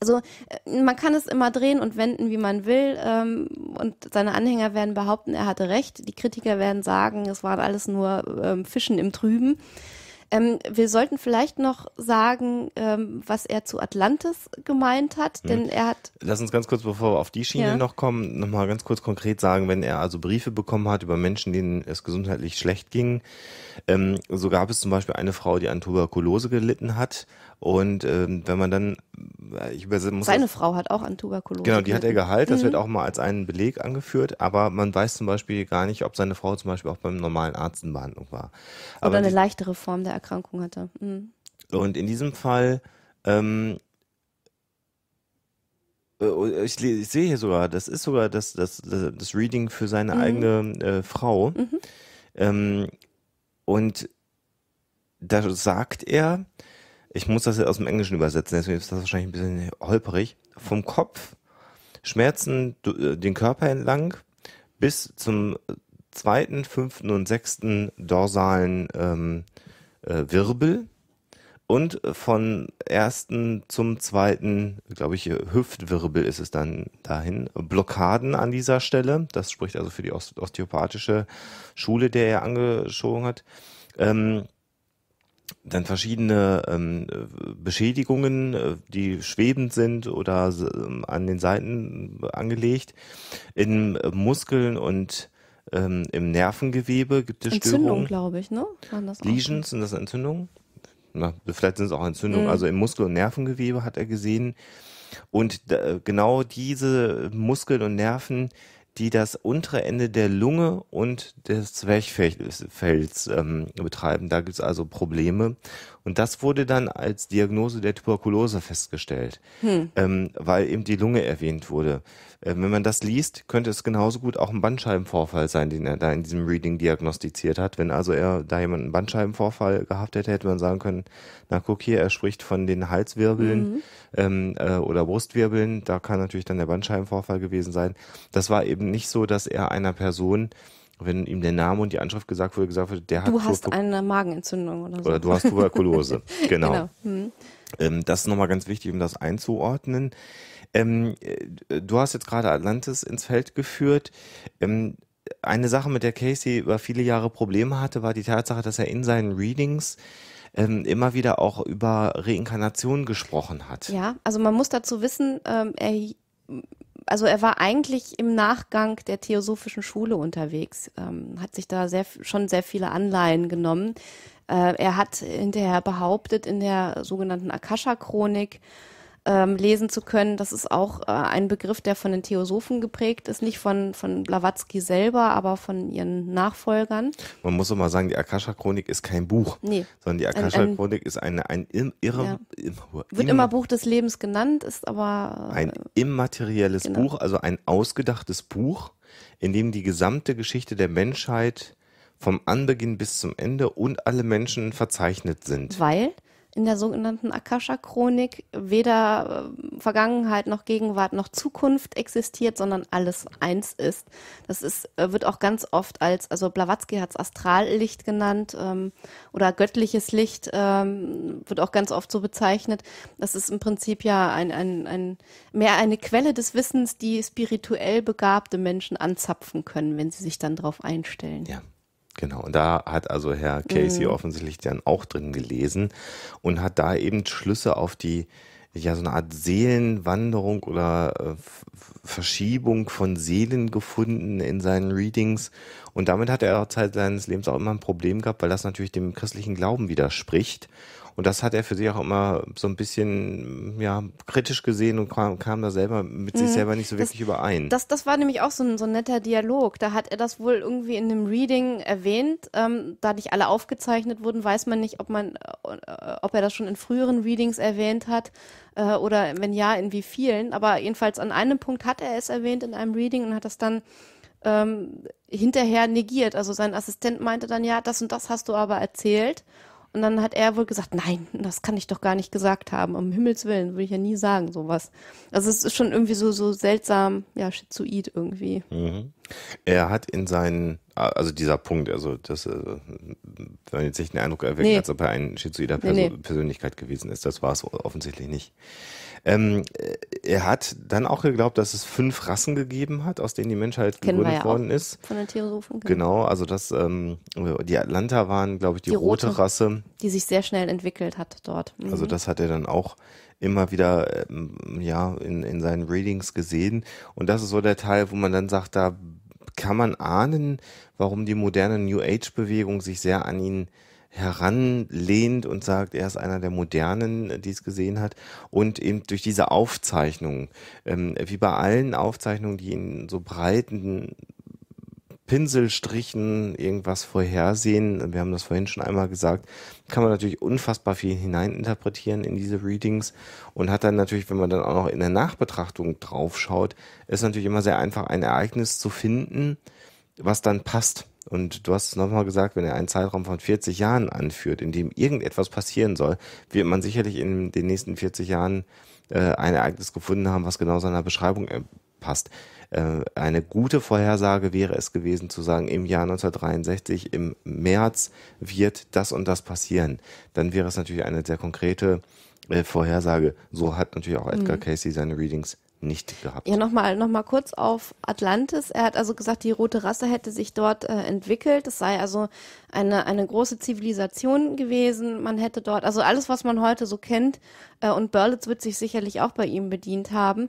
Also äh, man kann es immer drehen und wenden, wie man will. Ähm, und seine Anhänger werden behaupten, er hatte recht. Die Kritiker werden sagen, es waren alles nur ähm, Fischen im Trüben. Ähm, wir sollten vielleicht noch sagen, ähm, was er zu Atlantis gemeint hat, hm. denn mhm. er hat. Lass uns ganz kurz, bevor wir auf die Schiene ja. noch kommen, nochmal ganz kurz konkret sagen, wenn er also Briefe bekommen hat über Menschen, denen es gesundheitlich schlecht ging. Ähm, so gab es zum Beispiel eine Frau, die an Tuberkulose gelitten hat und ähm, wenn man dann, ich muss Seine das, Frau hat auch an Tuberkulose. Genau, die hat er geheilt. Das mhm. wird auch mal als einen Beleg angeführt. Aber man weiß zum Beispiel gar nicht, ob seine Frau zum Beispiel auch beim normalen Arzt in Behandlung war. Aber Oder eine die, leichtere Form der Erkrankung hatte. Mhm. Und in diesem Fall ähm, äh, oh, ich, ich, sehe hier sogar, das ist sogar das, das, das, das Reading für seine mhm. eigene äh, Frau. Mhm. Ähm, und da sagt er, ich muss das jetzt aus dem Englischen übersetzen, deswegen ist das wahrscheinlich ein bisschen holperig. Vom Kopf, Schmerzen äh, den Körper entlang bis zum zweiten, fünften und sechsten dorsalen ähm, äh, Wirbel und von ersten zum zweiten, glaube ich, Hüftwirbel ist es dann dahin. Blockaden an dieser Stelle, das spricht also für die osteopathische Schule, der er angeschoben hat. Ähm, dann verschiedene ähm, Beschädigungen, äh, die schwebend sind oder ähm, an den Seiten angelegt. In äh, Muskeln und ähm, im Nervengewebe gibt es Entzündung, Störungen. Entzündung, glaube ich, ne? das Lesions, sind das Entzündungen? Na, vielleicht sind es auch Entzündungen. Mhm. Also im Muskel- und Nervengewebe hat er gesehen. Und äh, genau diese Muskeln und Nerven die das untere Ende der Lunge und des Zwerchfells ähm, betreiben. Da gibt es also Probleme. Und das wurde dann als Diagnose der Tuberkulose festgestellt, hm. ähm, weil eben die Lunge erwähnt wurde. Ähm, wenn man das liest, könnte es genauso gut auch ein Bandscheibenvorfall sein, den er da in diesem Reading diagnostiziert hat. Wenn also er da jemanden einen Bandscheibenvorfall gehabt hätte, hätte man sagen können, na guck hier, er spricht von den Halswirbeln mhm. ähm, äh, oder Brustwirbeln, da kann natürlich dann der Bandscheibenvorfall gewesen sein. Das war eben nicht so, dass er einer Person wenn ihm der Name und die Anschrift gesagt wurde, gesagt wurde, der hat. Du hast eine Magenentzündung oder so. Oder du hast Tuberkulose. genau. genau. Hm. Ähm, das ist nochmal ganz wichtig, um das einzuordnen. Ähm, äh, du hast jetzt gerade Atlantis ins Feld geführt. Ähm, eine Sache, mit der Casey über viele Jahre Probleme hatte, war die Tatsache, dass er in seinen Readings ähm, immer wieder auch über Reinkarnation gesprochen hat. Ja, also man muss dazu wissen, ähm, er, also er war eigentlich im Nachgang der Theosophischen Schule unterwegs, ähm, hat sich da sehr, schon sehr viele Anleihen genommen. Äh, er hat hinterher behauptet in der sogenannten Akasha-Chronik, ähm, lesen zu können. Das ist auch äh, ein Begriff, der von den Theosophen geprägt ist, nicht von, von Blavatsky selber, aber von ihren Nachfolgern. Man muss auch mal sagen, die Akasha-Chronik ist kein Buch, nee. sondern die Akasha-Chronik ist eine, ein irre, ja. irre, Wird immer Buch des Lebens genannt, ist aber... Äh, ein immaterielles genau. Buch, also ein ausgedachtes Buch, in dem die gesamte Geschichte der Menschheit vom Anbeginn bis zum Ende und alle Menschen verzeichnet sind. Weil? in der sogenannten Akasha-Chronik weder äh, Vergangenheit noch Gegenwart noch Zukunft existiert, sondern alles eins ist. Das ist, äh, wird auch ganz oft als, also Blavatsky hat es Astrallicht genannt ähm, oder göttliches Licht, ähm, wird auch ganz oft so bezeichnet. Das ist im Prinzip ja ein, ein, ein, mehr eine Quelle des Wissens, die spirituell begabte Menschen anzapfen können, wenn sie sich dann darauf einstellen. Ja. Genau, und da hat also Herr Casey mhm. offensichtlich dann auch drin gelesen und hat da eben Schlüsse auf die, ja, so eine Art Seelenwanderung oder äh, Verschiebung von Seelen gefunden in seinen Readings. Und damit hat er auch Zeit seines Lebens auch immer ein Problem gehabt, weil das natürlich dem christlichen Glauben widerspricht und das hat er für sich auch immer so ein bisschen ja, kritisch gesehen und kam, kam da selber mit mhm. sich selber nicht so wirklich das, überein. Das, das war nämlich auch so ein, so ein netter Dialog. Da hat er das wohl irgendwie in einem Reading erwähnt. Ähm, da nicht alle aufgezeichnet wurden, weiß man nicht, ob, man, äh, ob er das schon in früheren Readings erwähnt hat äh, oder wenn ja, in wie vielen. Aber jedenfalls an einem Punkt hat er es erwähnt in einem Reading und hat das dann ähm, hinterher negiert. Also sein Assistent meinte dann, ja, das und das hast du aber erzählt. Und dann hat er wohl gesagt, nein, das kann ich doch gar nicht gesagt haben. Um Himmels Willen würde ich ja nie sagen, sowas. Also es ist schon irgendwie so, so seltsam, ja, schizoid irgendwie. Mhm. Er hat in seinen, also dieser Punkt, also das, äh, wenn man jetzt nicht den Eindruck erweckt, nee. als ob er ein schizoider Persön nee, nee. Persönlichkeit gewesen ist, das war es offensichtlich nicht. Ähm, äh, er hat dann auch geglaubt, dass es fünf Rassen gegeben hat, aus denen die Menschheit gegründet ja worden ist. Von den Theosophen. Genau. genau, also das, ähm, die Atlanta waren, glaube ich, die, die rote, rote, Rasse. Die sich sehr schnell entwickelt hat dort. Also mhm. Also das hat er dann auch immer wieder ähm, ja, in, in seinen Readings gesehen. Und das ist so der Teil, wo man dann sagt, da kann man ahnen, warum die moderne New Age-Bewegung sich sehr an ihn äh, heranlehnt und sagt, er ist einer der Modernen, äh, die es gesehen hat. Und eben durch diese Aufzeichnungen, ähm, wie bei allen Aufzeichnungen, die in so breiten Pinselstrichen irgendwas vorhersehen, wir haben das vorhin schon einmal gesagt, kann man natürlich unfassbar viel hineininterpretieren in diese Readings und hat dann natürlich, wenn man dann auch noch in der Nachbetrachtung draufschaut, ist natürlich immer sehr einfach, ein Ereignis zu finden, was dann passt und du hast es nochmal gesagt, wenn er einen Zeitraum von 40 Jahren anführt, in dem irgendetwas passieren soll, wird man sicherlich in den nächsten 40 Jahren äh, ein Ereignis gefunden haben, was genau seiner Beschreibung äh, passt. Äh, eine gute Vorhersage wäre es gewesen zu sagen, im Jahr 1963, im März wird das und das passieren. Dann wäre es natürlich eine sehr konkrete äh, Vorhersage. So hat natürlich auch Edgar mhm. Casey seine Readings nicht gehabt. Ja, nochmal noch mal kurz auf Atlantis. Er hat also gesagt, die rote Rasse hätte sich dort äh, entwickelt. Es sei also eine, eine große Zivilisation gewesen. Man hätte dort, also alles, was man heute so kennt, äh, und Berlitz wird sich sicherlich auch bei ihm bedient haben,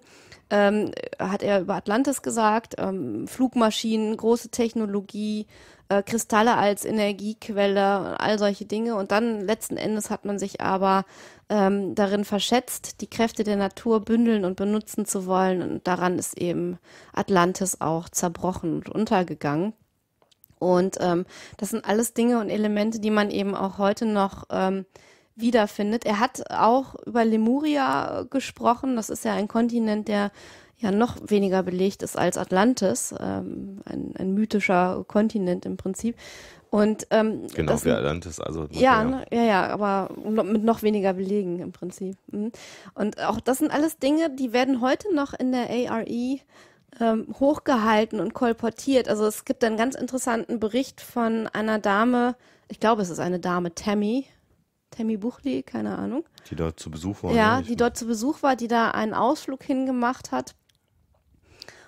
ähm, hat er über Atlantis gesagt. Ähm, Flugmaschinen, große Technologie, äh, Kristalle als Energiequelle, all solche Dinge. Und dann letzten Endes hat man sich aber ähm, darin verschätzt, die Kräfte der Natur bündeln und benutzen zu wollen. Und daran ist eben Atlantis auch zerbrochen und untergegangen. Und ähm, das sind alles Dinge und Elemente, die man eben auch heute noch ähm, wiederfindet. Er hat auch über Lemuria gesprochen. Das ist ja ein Kontinent, der ja noch weniger belegt ist als Atlantis, ähm, ein, ein mythischer Kontinent im Prinzip. Und, ähm, genau, das, der Atlantis, also. Ja, ja, ne, ja, ja, aber mit noch weniger Belegen im Prinzip. Mhm. Und auch das sind alles Dinge, die werden heute noch in der ARE ähm, hochgehalten und kolportiert. Also es gibt einen ganz interessanten Bericht von einer Dame, ich glaube, es ist eine Dame, Tammy, Tammy Buchli, keine Ahnung. Die dort zu Besuch war. Ja, ne? die dort zu Besuch war, die da einen Ausflug hingemacht hat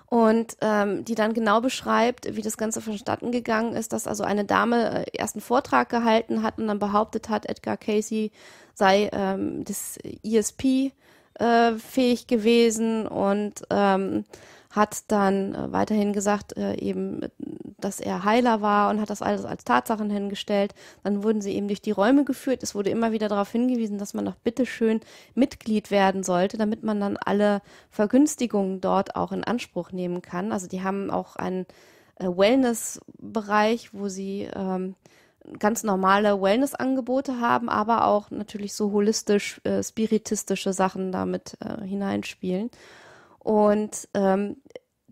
und ähm, die dann genau beschreibt, wie das Ganze vonstatten gegangen ist, dass also eine Dame äh, erst einen Vortrag gehalten hat und dann behauptet hat, Edgar Casey sei ähm, des ESP äh, fähig gewesen und ähm, hat dann äh, weiterhin gesagt, äh, eben dass er Heiler war und hat das alles als Tatsachen hingestellt. Dann wurden sie eben durch die Räume geführt. Es wurde immer wieder darauf hingewiesen, dass man doch bitteschön Mitglied werden sollte, damit man dann alle Vergünstigungen dort auch in Anspruch nehmen kann. Also die haben auch einen äh, Wellness-Bereich, wo sie ähm, ganz normale Wellness-Angebote haben, aber auch natürlich so holistisch, äh, spiritistische Sachen damit äh, hineinspielen. Und ähm,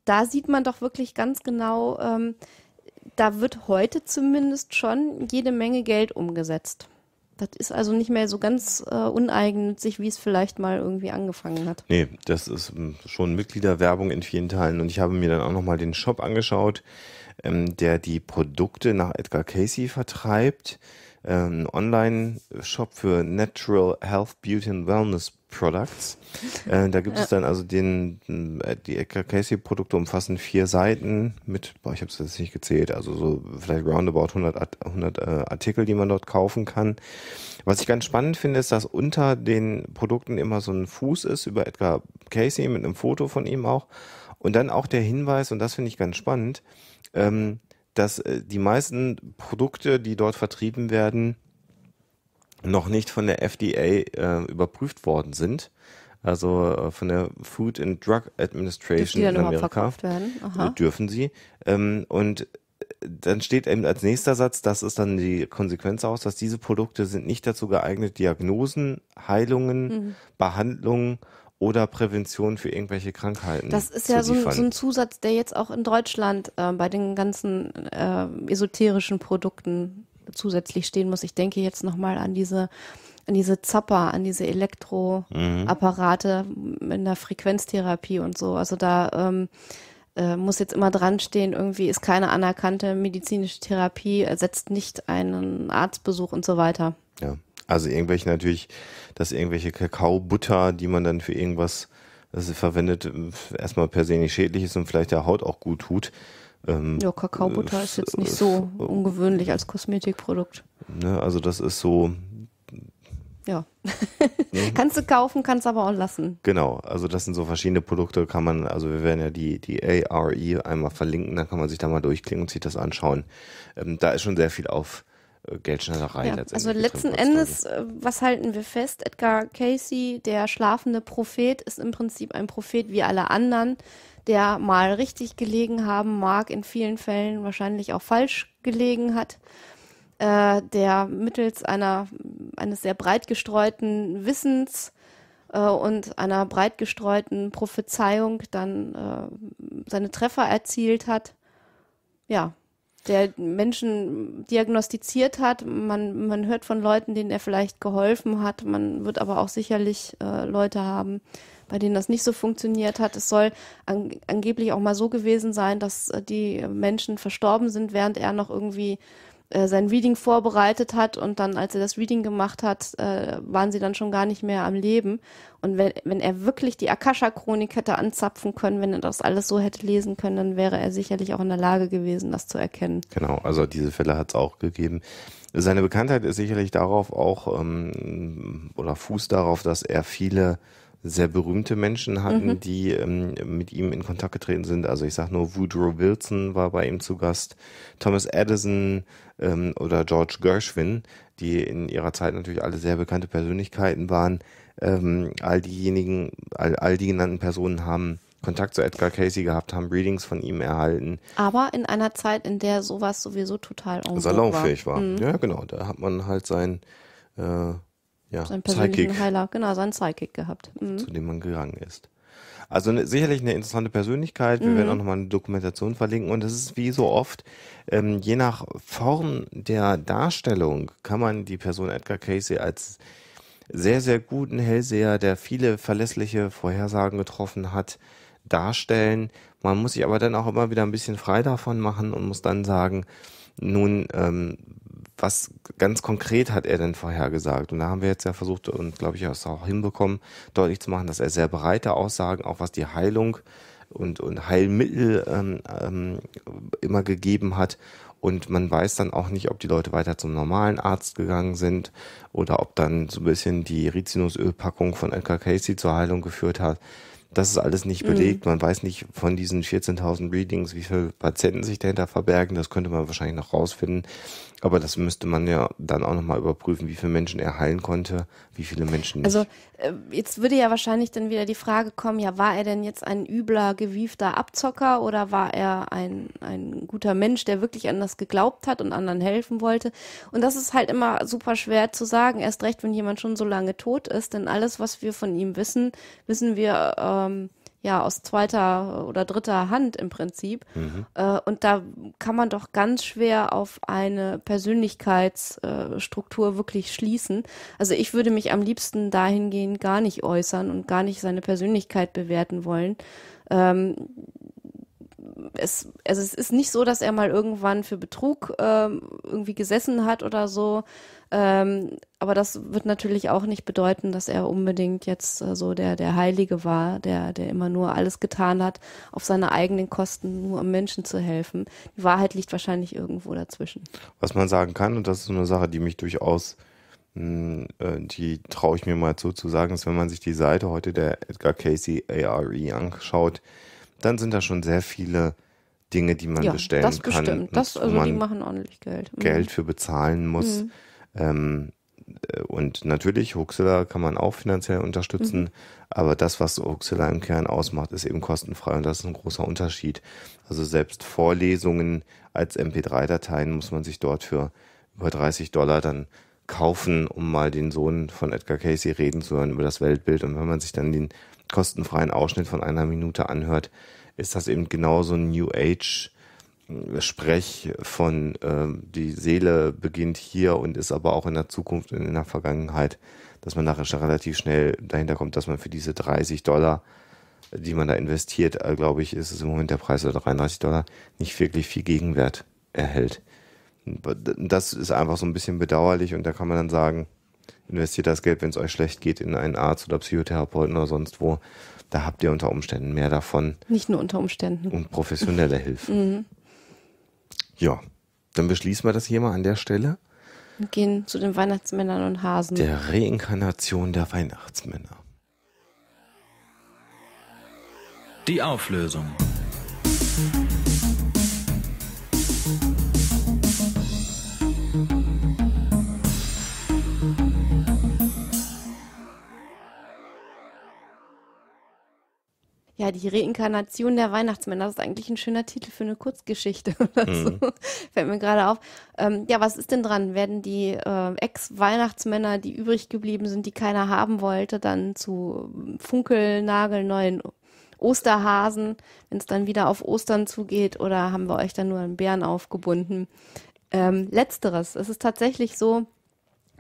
da sieht man doch wirklich ganz genau, ähm, da wird heute zumindest schon jede Menge Geld umgesetzt. Das ist also nicht mehr so ganz äh, uneigennützig, wie es vielleicht mal irgendwie angefangen hat. Nee, das ist hm, schon Mitgliederwerbung in vielen Teilen. Und ich habe mir dann auch nochmal den Shop angeschaut, ähm, der die Produkte nach Edgar Casey vertreibt einen ähm, Online-Shop für Natural Health, Beauty and Wellness Products. Äh, da gibt ja. es dann also den, äh, die Edgar Casey Produkte umfassen vier Seiten mit, boah, ich habe es jetzt nicht gezählt, also so vielleicht roundabout 100, 100 äh, Artikel, die man dort kaufen kann. Was ich ganz spannend finde, ist, dass unter den Produkten immer so ein Fuß ist über Edgar Casey mit einem Foto von ihm auch. Und dann auch der Hinweis, und das finde ich ganz spannend, ähm, dass äh, die meisten Produkte, die dort vertrieben werden, noch nicht von der FDA äh, überprüft worden sind. Also äh, von der Food and Drug Administration in Amerika. Dürfen sie. Ähm, und äh, dann steht eben als nächster Satz, das ist dann die Konsequenz aus, dass diese Produkte sind nicht dazu geeignet, Diagnosen, Heilungen, mhm. Behandlungen oder Prävention für irgendwelche Krankheiten. Das ist ja so, so, ein Zusatz, der jetzt auch in Deutschland äh, bei den ganzen äh, esoterischen Produkten zusätzlich stehen muss. Ich denke jetzt nochmal an diese an diese Zapper, an diese Elektroapparate mhm. in der Frequenztherapie und so. Also da ähm, äh, muss jetzt immer dran stehen, irgendwie ist keine anerkannte medizinische Therapie, ersetzt äh, nicht einen Arztbesuch und so weiter. Ja. Also irgendwelche natürlich, dass irgendwelche Kakaobutter, die man dann für irgendwas verwendet, erstmal per se nicht schädlich ist und vielleicht der Haut auch gut tut. Ähm, ja, Kakaobutter ist jetzt nicht äh, so äh, ungewöhnlich als Kosmetikprodukt. Ne, also das ist so. Ja. mhm. Kannst du kaufen, kannst aber auch lassen. Genau, also das sind so verschiedene Produkte, kann man, also wir werden ja die, die ARE einmal verlinken, dann kann man sich da mal durchklicken und sich das anschauen. Ähm, da ist schon sehr viel auf äh, Geldschneiderei ja, letztendlich. Also letzten Endes, äh, was halten wir fest? Edgar Casey, der schlafende Prophet, ist im Prinzip ein Prophet wie alle anderen, der mal richtig gelegen haben mag, in vielen Fällen wahrscheinlich auch falsch gelegen hat, äh, der mittels einer, eines sehr breit gestreuten Wissens äh, und einer breit gestreuten Prophezeiung dann äh, seine Treffer erzielt hat. Ja, der Menschen diagnostiziert hat. Man, man hört von Leuten, denen er vielleicht geholfen hat. Man wird aber auch sicherlich äh, Leute haben, bei denen das nicht so funktioniert hat. Es soll an, angeblich auch mal so gewesen sein, dass äh, die Menschen verstorben sind, während er noch irgendwie äh, sein Reading vorbereitet hat und dann, als er das Reading gemacht hat, äh, waren sie dann schon gar nicht mehr am Leben. Und wenn, wenn er wirklich die Akasha-Chronik hätte anzapfen können, wenn er das alles so hätte lesen können, dann wäre er sicherlich auch in der Lage gewesen, das zu erkennen. Genau, also diese Fälle hat es auch gegeben. Seine Bekanntheit ist sicherlich darauf auch ähm, oder fußt darauf, dass er viele sehr berühmte Menschen hatten, mhm. die ähm, mit ihm in Kontakt getreten sind. Also ich sage nur, Woodrow Wilson war bei ihm zu Gast, Thomas Edison, ähm, oder George Gershwin, die in ihrer Zeit natürlich alle sehr bekannte Persönlichkeiten waren. Ähm, all diejenigen, all, all die genannten Personen haben Kontakt zu Edgar Casey gehabt, haben Readings von ihm erhalten. Aber in einer Zeit, in der sowas sowieso total salonfähig war. war. Mhm. Ja, genau. Da hat man halt sein äh, ja, seinen persönlichen Psychic, Heiler, genau, seinen Psychic gehabt. Mhm. Zu dem man gegangen ist. Also ne, sicherlich eine interessante Persönlichkeit. Wir mhm. werden auch nochmal eine Dokumentation verlinken. Und das ist wie so oft, ähm, je nach Form der Darstellung kann man die Person Edgar Casey als sehr, sehr guten Hellseher, der viele verlässliche Vorhersagen getroffen hat, darstellen. Man muss sich aber dann auch immer wieder ein bisschen frei davon machen und muss dann sagen, nun, ähm, was ganz konkret hat er denn vorhergesagt? Und da haben wir jetzt ja versucht und glaube ich auch hinbekommen, deutlich zu machen, dass er sehr breite Aussagen, auch was die Heilung und, und Heilmittel ähm, ähm, immer gegeben hat. Und man weiß dann auch nicht, ob die Leute weiter zum normalen Arzt gegangen sind oder ob dann so ein bisschen die Rizinusölpackung von Edgar Casey zur Heilung geführt hat. Das ist alles nicht mhm. belegt. Mhm. Man weiß nicht von diesen 14.000 Readings, wie viele Patienten sich dahinter verbergen. Das könnte man wahrscheinlich noch rausfinden. Aber das müsste man ja dann auch nochmal überprüfen, wie viele Menschen er heilen konnte, wie viele Menschen nicht. Also ähm, jetzt würde ja wahrscheinlich dann wieder die Frage kommen, ja, war er denn jetzt ein übler, gewiefter Abzocker oder war er ein, ein guter Mensch, der wirklich an das geglaubt hat und anderen helfen wollte? Und das ist halt immer super schwer zu sagen, erst recht, wenn jemand schon so lange tot ist, denn alles, was wir von ihm wissen, wissen wir... Ähm, ja aus zweiter oder dritter Hand im Prinzip. Mhm. Äh, und da kann man doch ganz schwer auf eine Persönlichkeitsstruktur äh, wirklich schließen. Also ich würde mich am liebsten dahingehend gar nicht äußern und gar nicht seine Persönlichkeit bewerten wollen. Ähm, es, also es ist nicht so, dass er mal irgendwann für Betrug ähm, irgendwie gesessen hat oder so. Ähm, aber das wird natürlich auch nicht bedeuten, dass er unbedingt jetzt äh, so der, der Heilige war, der, der immer nur alles getan hat, auf seine eigenen Kosten, nur um Menschen zu helfen. Die Wahrheit liegt wahrscheinlich irgendwo dazwischen. Was man sagen kann, und das ist eine Sache, die mich durchaus mm, äh, die traue ich mir mal zu, zu sagen, ist, wenn man sich die Seite heute der Edgar Casey ARE anschaut, dann sind da schon sehr viele Dinge, die man ja, bestellen das kann. Bestimmt. Das bestimmt. Also die machen ordentlich Geld. Mhm. Geld für bezahlen muss. Mhm. Ähm, äh, und natürlich, Huxilla kann man auch finanziell unterstützen, mhm. aber das, was Huxilla im Kern ausmacht, ist eben kostenfrei und das ist ein großer Unterschied. Also selbst Vorlesungen als MP3-Dateien muss man sich dort für über 30 Dollar dann kaufen, um mal den Sohn von Edgar Casey reden zu hören über das Weltbild. Und wenn man sich dann den kostenfreien Ausschnitt von einer Minute anhört, ist das eben genauso ein New Age äh, Sprech von äh, die Seele beginnt hier und ist aber auch in der Zukunft und in der Vergangenheit, dass man nachher schon relativ schnell dahinter kommt, dass man für diese 30 Dollar, die man da investiert, äh, glaube ich, ist es im Moment der Preis oder 33 Dollar, nicht wirklich viel Gegenwert erhält. Äh, das ist einfach so ein bisschen bedauerlich und da kann man dann sagen, investiert das Geld, wenn es euch schlecht geht, in einen Arzt oder Psychotherapeuten oder sonst wo da habt ihr unter Umständen mehr davon. Nicht nur unter Umständen. Und professionelle Hilfe. Mhm. Ja, dann beschließen wir das hier mal an der Stelle. Und gehen zu den Weihnachtsmännern und Hasen. Der Reinkarnation der Weihnachtsmänner. Die Auflösung. Mhm. Ja, die Reinkarnation der Weihnachtsmänner, das ist eigentlich ein schöner Titel für eine Kurzgeschichte oder mhm. Fällt mir gerade auf. Ähm, ja, was ist denn dran? Werden die äh, Ex-Weihnachtsmänner, die übrig geblieben sind, die keiner haben wollte, dann zu funkelnagelneuen Osterhasen, wenn es dann wieder auf Ostern zugeht, oder haben wir euch dann nur einen Bären aufgebunden? Ähm, letzteres. Es ist tatsächlich so,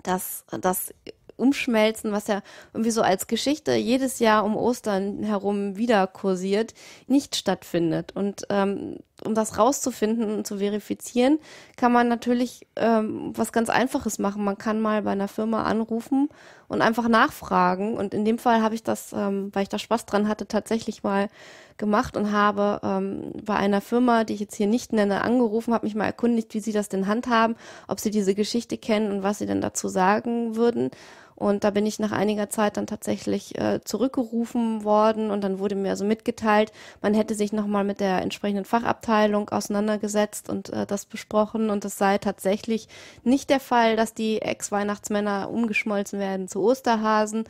dass das umschmelzen, was ja irgendwie so als Geschichte jedes Jahr um Ostern herum wieder kursiert, nicht stattfindet. Und ähm, um das rauszufinden und zu verifizieren, kann man natürlich ähm, was ganz Einfaches machen. Man kann mal bei einer Firma anrufen und einfach nachfragen. Und in dem Fall habe ich das, ähm, weil ich da Spaß dran hatte, tatsächlich mal gemacht und habe ähm, bei einer Firma, die ich jetzt hier nicht nenne, angerufen, habe mich mal erkundigt, wie sie das denn handhaben, ob sie diese Geschichte kennen und was sie denn dazu sagen würden. Und da bin ich nach einiger Zeit dann tatsächlich äh, zurückgerufen worden und dann wurde mir also mitgeteilt, man hätte sich nochmal mit der entsprechenden Fachabteilung auseinandergesetzt und äh, das besprochen und es sei tatsächlich nicht der Fall, dass die Ex-Weihnachtsmänner umgeschmolzen werden zu Osterhasen.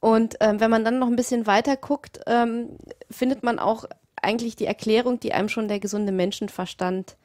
Und ähm, wenn man dann noch ein bisschen weiter guckt, ähm, findet man auch eigentlich die Erklärung, die einem schon der gesunde Menschenverstand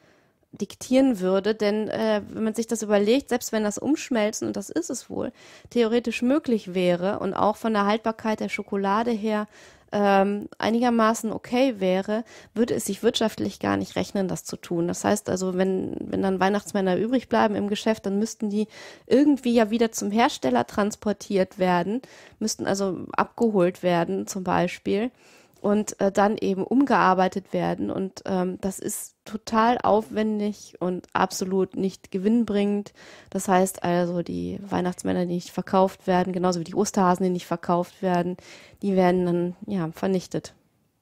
diktieren würde. Denn äh, wenn man sich das überlegt, selbst wenn das Umschmelzen, und das ist es wohl, theoretisch möglich wäre und auch von der Haltbarkeit der Schokolade her ähm, einigermaßen okay wäre, würde es sich wirtschaftlich gar nicht rechnen, das zu tun. Das heißt also, wenn, wenn dann Weihnachtsmänner übrig bleiben im Geschäft, dann müssten die irgendwie ja wieder zum Hersteller transportiert werden, müssten also abgeholt werden zum Beispiel und äh, dann eben umgearbeitet werden. Und ähm, das ist total aufwendig und absolut nicht gewinnbringend. Das heißt also, die Weihnachtsmänner, die nicht verkauft werden, genauso wie die Osterhasen, die nicht verkauft werden, die werden dann ja vernichtet.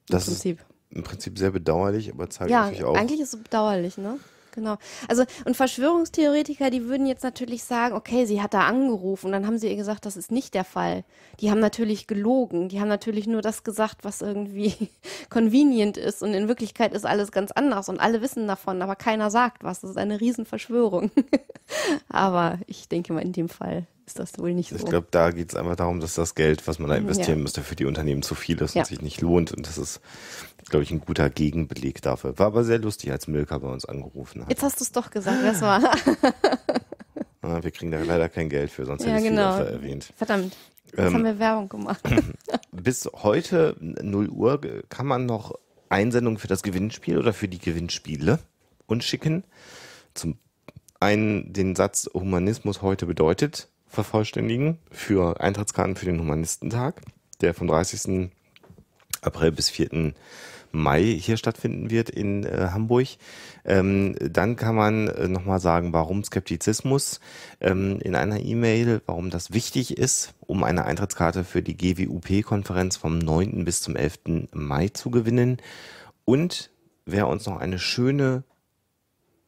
Das Im Prinzip. ist im Prinzip sehr bedauerlich, aber zeigt ja, natürlich auch. Ja, eigentlich ist es bedauerlich, ne? Genau. Also, und Verschwörungstheoretiker, die würden jetzt natürlich sagen, okay, sie hat da angerufen und dann haben sie ihr gesagt, das ist nicht der Fall. Die haben natürlich gelogen. Die haben natürlich nur das gesagt, was irgendwie convenient ist und in Wirklichkeit ist alles ganz anders und alle wissen davon, aber keiner sagt was. Das ist eine Riesenverschwörung. aber ich denke mal in dem Fall ist das wohl nicht also so. Ich glaube, da geht es einfach darum, dass das Geld, was man da hm, investieren ja. müsste, für die Unternehmen zu viel ist ja. und sich nicht lohnt. Und das ist, glaube ich, ein guter Gegenbeleg dafür. War aber sehr lustig, als Milka bei uns angerufen hat. Jetzt hast du es doch gesagt, das war. ah, wir kriegen da leider kein Geld für, sonst ja, hätte ich genau. es erwähnt. Verdammt. Jetzt ähm, haben wir Werbung gemacht. bis heute 0 Uhr kann man noch Einsendungen für das Gewinnspiel oder für die Gewinnspiele uns schicken. Zum einen den Satz Humanismus heute bedeutet vervollständigen für Eintrittskarten für den Humanistentag, der vom 30. April bis 4. Mai hier stattfinden wird in äh, Hamburg. Ähm, dann kann man äh, nochmal sagen, warum Skeptizismus ähm, in einer E-Mail, warum das wichtig ist, um eine Eintrittskarte für die GWUP-Konferenz vom 9. bis zum 11. Mai zu gewinnen. Und wer uns noch eine schöne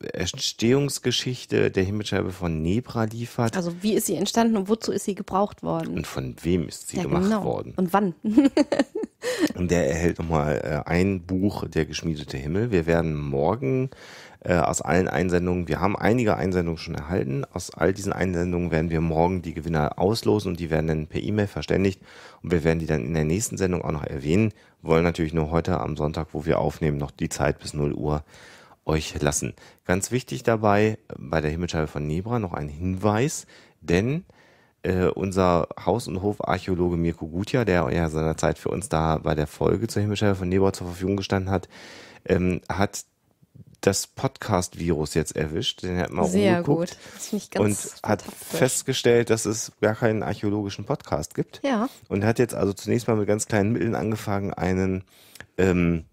Entstehungsgeschichte der Himmelsscheibe von Nebra liefert. Also wie ist sie entstanden und wozu ist sie gebraucht worden? Und von wem ist sie ja, gemacht genau. worden? Und wann? und der erhält nochmal äh, ein Buch, Der geschmiedete Himmel. Wir werden morgen äh, aus allen Einsendungen, wir haben einige Einsendungen schon erhalten, aus all diesen Einsendungen werden wir morgen die Gewinner auslosen und die werden dann per E-Mail verständigt und wir werden die dann in der nächsten Sendung auch noch erwähnen. Wollen natürlich nur heute am Sonntag, wo wir aufnehmen, noch die Zeit bis 0 Uhr euch lassen. Ganz wichtig dabei äh, bei der Himmelscheibe von Nebra noch ein Hinweis, denn äh, unser Haus- und Hofarchäologe Mirko Gutja, der ja seinerzeit für uns da bei der Folge zur Himmelscheibe von Nebra zur Verfügung gestanden hat, ähm, hat das Podcast-Virus jetzt erwischt. Den hat man Sehr gut. Das ich ganz und hat festgestellt, dass es gar keinen archäologischen Podcast gibt. Ja. Und hat jetzt also zunächst mal mit ganz kleinen Mitteln angefangen, einen ähm,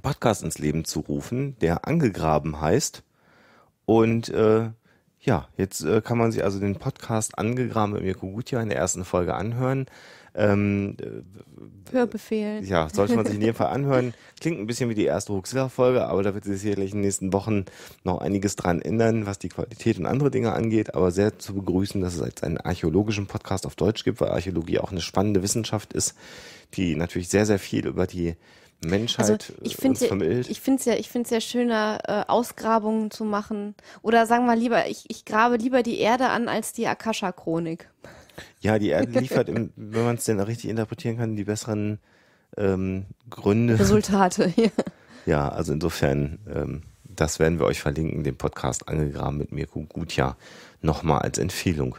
Podcast ins Leben zu rufen, der angegraben heißt. Und äh, ja, jetzt äh, kann man sich also den Podcast angegraben mit Mirko Gutjahr in der ersten Folge anhören. Ähm, äh, Hörbefehl. Ja, sollte man sich in jedem Fall anhören. Klingt ein bisschen wie die erste Huxilla-Folge, aber da wird sich sicherlich in den nächsten Wochen noch einiges dran ändern, was die Qualität und andere Dinge angeht. Aber sehr zu begrüßen, dass es jetzt einen archäologischen Podcast auf Deutsch gibt, weil Archäologie auch eine spannende Wissenschaft ist, die natürlich sehr, sehr viel über die Menschheit also äh, ich uns Ich finde es ja, ich finde es ja schöner, äh, Ausgrabungen zu machen. Oder sagen wir lieber, ich, ich grabe lieber die Erde an als die Akasha-Chronik. Ja, die Erde liefert, im, wenn man es denn richtig interpretieren kann, die besseren ähm, Gründe. Resultate, ja. Ja, also insofern, ähm, das werden wir euch verlinken, den Podcast angegraben mit Mirko Gutja nochmal als Empfehlung.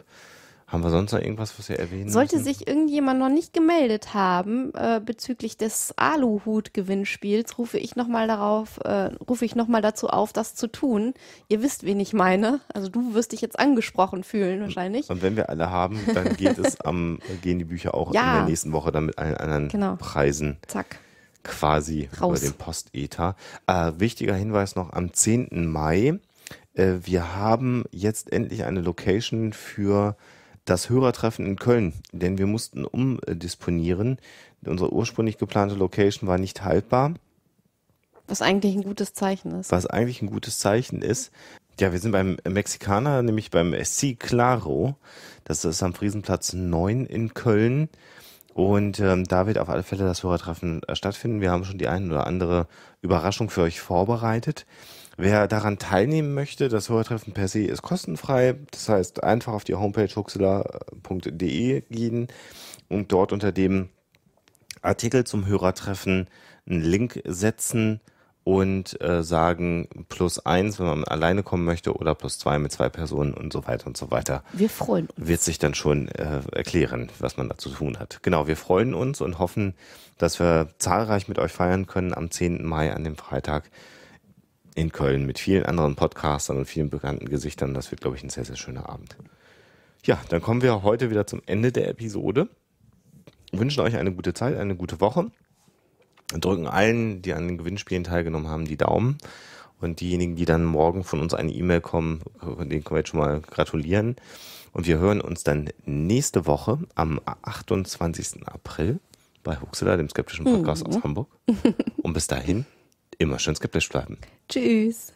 Haben wir sonst noch irgendwas, was wir erwähnen Sollte müssen? sich irgendjemand noch nicht gemeldet haben äh, bezüglich des Aluhut-Gewinnspiels, rufe ich nochmal darauf, äh, rufe ich nochmal dazu auf, das zu tun. Ihr wisst, wen ich meine. Also du wirst dich jetzt angesprochen fühlen wahrscheinlich. Und wenn wir alle haben, dann geht es am, gehen die Bücher auch ja. in der nächsten Woche dann mit allen anderen genau. Preisen. Zack quasi Raus. über den Postäther. Äh, wichtiger Hinweis noch am 10. Mai. Äh, wir haben jetzt endlich eine Location für das Hörertreffen in Köln, denn wir mussten umdisponieren. Unsere ursprünglich geplante Location war nicht haltbar. Was eigentlich ein gutes Zeichen ist. Was eigentlich ein gutes Zeichen ist. Ja, wir sind beim Mexikaner, nämlich beim SC Claro. Das ist am Friesenplatz 9 in Köln. Und ähm, da wird auf alle Fälle das Hörertreffen äh, stattfinden. Wir haben schon die ein oder andere Überraschung für euch vorbereitet. Wer daran teilnehmen möchte, das Hörertreffen per se ist kostenfrei. Das heißt, einfach auf die Homepage huxela.de gehen und dort unter dem Artikel zum Hörertreffen einen Link setzen und äh, sagen plus eins, wenn man alleine kommen möchte, oder plus zwei mit zwei Personen und so weiter und so weiter. Wir freuen uns. Wird sich dann schon äh, erklären, was man da zu tun hat. Genau, wir freuen uns und hoffen, dass wir zahlreich mit euch feiern können am 10. Mai, an dem Freitag in Köln mit vielen anderen Podcastern und vielen bekannten Gesichtern. Das wird, glaube ich, ein sehr, sehr schöner Abend. Ja, dann kommen wir heute wieder zum Ende der Episode. Wünschen euch eine gute Zeit, eine gute Woche. Drücken allen, die an den Gewinnspielen teilgenommen haben, die Daumen. Und diejenigen, die dann morgen von uns eine E-Mail kommen, denen können wir jetzt schon mal gratulieren. Und wir hören uns dann nächste Woche am 28. April bei Huxela, dem skeptischen Podcast mhm. aus Hamburg. Und bis dahin immer schön skeptisch bleiben. Tschüss.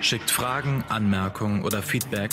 Schickt Fragen, Anmerkungen oder Feedback